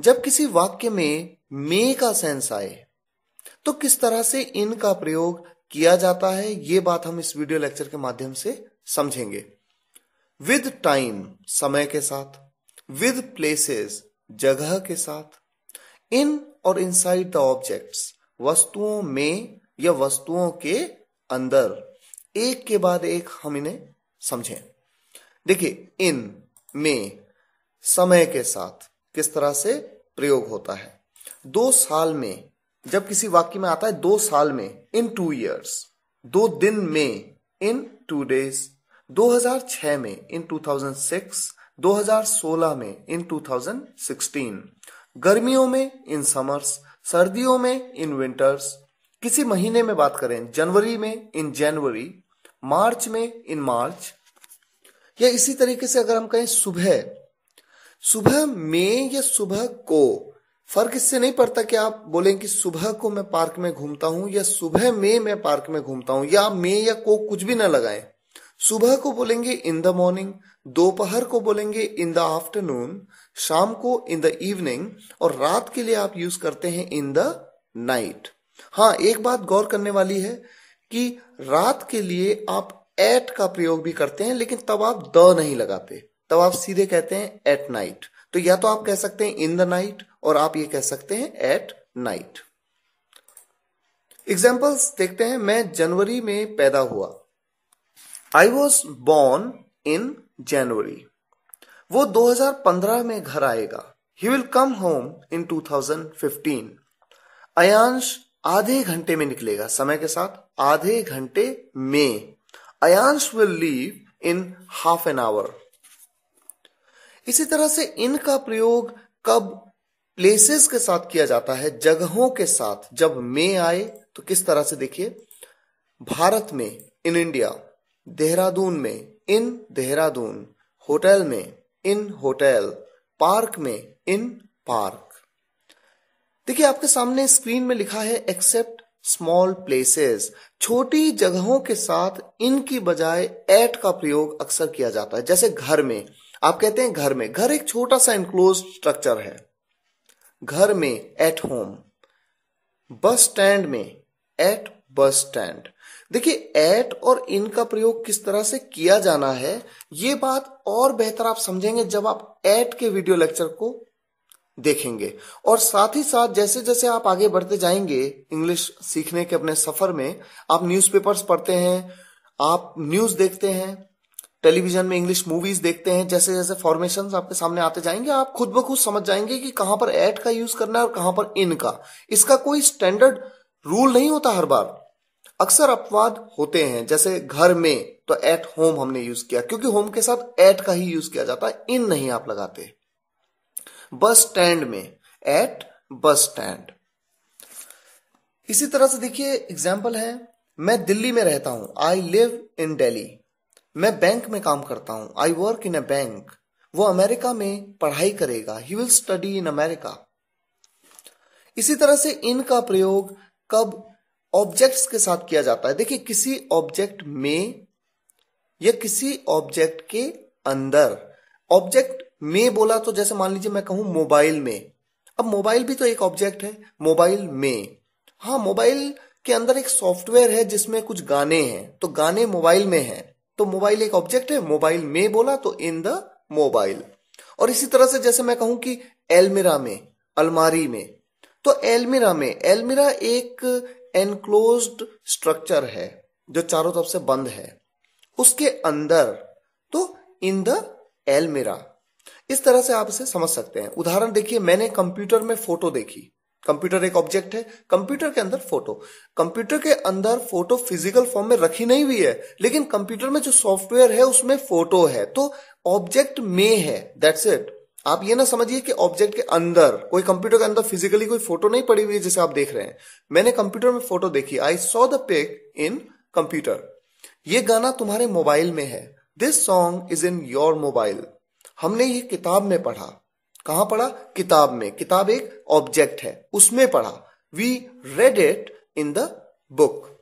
जब किसी वाक्य में मे का सेंस आए तो किस तरह से इन का प्रयोग किया जाता है ये बात हम इस वीडियो लेक्चर के माध्यम से समझेंगे विद टाइम समय के साथ विद प्लेसेस जगह के साथ इन और इनसाइड द ऑब्जेक्ट्स वस्तुओं में या वस्तुओं के अंदर एक के बाद एक हम इन्हें समझें देखिए इन में समय के साथ किस तरह से प्रयोग होता है दो साल में जब किसी वाक्य में आता है दो साल में इन टू ईयर्स दो दिन में इन टू डेज 2006 में इन 2006 2016 में इन 2016 गर्मियों में इन समर्स सर्दियों में इन विंटर्स किसी महीने में बात करें जनवरी में इन जनवरी मार्च में इन मार्च या इसी तरीके से अगर हम कहें सुबह सुबह में या सुबह को फर्क इससे नहीं पड़ता कि आप बोलें कि सुबह को मैं पार्क में घूमता हूं या सुबह में मैं पार्क में घूमता हूं या में या को कुछ भी ना लगाएं सुबह को बोलेंगे इन द मॉर्निंग दोपहर को बोलेंगे इन द आफ्टरनून शाम को इन द इवनिंग और रात के लिए आप यूज करते हैं इन द नाइट हाँ एक बात गौर करने वाली है कि रात के लिए आप एट का प्रयोग भी करते हैं लेकिन तब आप द नहीं लगाते तब आप सीधे कहते हैं एट नाइट तो या तो आप कह सकते हैं इन द नाइट और आप ये कह सकते हैं एट नाइट एग्जाम्पल्स देखते हैं मैं जनवरी में पैदा हुआ आई वॉज बॉर्न इन जनवरी वो 2015 में घर आएगा he will come home in 2015 Ayansh आधे घंटे में निकलेगा समय के साथ आधे घंटे में Ayansh will leave in half an hour इसी तरह से इनका प्रयोग कब प्लेसेस के साथ किया जाता है जगहों के साथ जब मे आए तो किस तरह से देखिए भारत में इन इंडिया देहरादून में इन देहरादून होटल में इन होटल पार्क में इन पार्क देखिए आपके सामने स्क्रीन में लिखा है एक्सेप्ट स्मॉल प्लेसेस छोटी जगहों के साथ इनकी बजाय एट का प्रयोग अक्सर किया जाता है जैसे घर में आप कहते हैं घर में घर एक छोटा सा इनक्लोज स्ट्रक्चर है घर में एट होम बस स्टैंड में एट बस स्टैंड देखिए एट और इन का प्रयोग किस तरह से किया जाना है ये बात और बेहतर आप समझेंगे जब आप एट के वीडियो लेक्चर को देखेंगे और साथ ही साथ जैसे जैसे आप आगे बढ़ते जाएंगे इंग्लिश सीखने के अपने सफर में आप न्यूज़पेपर्स पढ़ते हैं आप न्यूज़ देखते हैं टेलीविजन में इंग्लिश मूवीज देखते हैं जैसे जैसे फॉर्मेशन आपके सामने आते जाएंगे आप खुद ब खुद समझ जाएंगे कि कहां पर एट का यूज करना है और कहां पर इन का इसका कोई स्टैंडर्ड रूल नहीं होता हर बार अक्सर अपवाद होते हैं जैसे घर में तो एट होम हमने यूज किया क्योंकि होम के साथ एट का ही यूज किया जाता है इन नहीं आप लगाते बस स्टैंड में एट बस स्टैंड इसी तरह से देखिए एग्जाम्पल है मैं दिल्ली में रहता हूं आई लिव इन डेली मैं बैंक में काम करता हूं I work in a bank वो अमेरिका में पढ़ाई करेगा he will study in America इसी तरह से इन का प्रयोग कब ऑब्जेक्ट्स के साथ किया जाता है देखिए किसी ऑब्जेक्ट में या किसी ऑब्जेक्ट के अंदर ऑब्जेक्ट में बोला तो जैसे मान लीजिए मैं कहूं मोबाइल में अब मोबाइल भी तो एक ऑब्जेक्ट है मोबाइल में हाँ मोबाइल के अंदर एक सॉफ्टवेयर है जिसमें कुछ गाने हैं तो गाने मोबाइल में हैं तो मोबाइल एक ऑब्जेक्ट है मोबाइल में बोला तो इन द मोबाइल और इसी तरह से जैसे मैं कहूं कि एलमिरा में अलमारी में तो एलमिरा में एलमिरा एक एनक्लोज स्ट्रक्चर है जो चारों तरफ से बंद है उसके अंदर तो इन द एलमिरा इस तरह से आप इसे समझ सकते हैं उदाहरण देखिए मैंने कंप्यूटर में फोटो देखी कंप्यूटर एक ऑब्जेक्ट है कंप्यूटर के अंदर फोटो कंप्यूटर के अंदर फोटो फिजिकल फॉर्म में रखी नहीं हुई है लेकिन कंप्यूटर में जो सॉफ्टवेयर है उसमें फोटो है तो ऑब्जेक्ट में है दैट्स इट आप ये ना समझिए कि ऑब्जेक्ट के अंदर कोई कंप्यूटर के अंदर फिजिकली कोई फोटो नहीं पड़ी हुई है जैसे आप देख रहे हैं मैंने कंप्यूटर में फोटो देखी I saw the pic in computer ये गाना तुम्हारे मोबाइल में है this song is in your mobile हमने ये किताब में पढ़ा कहा पढ़ा किताब में किताब एक ऑब्जेक्ट है उसमें पढ़ा we read it in the book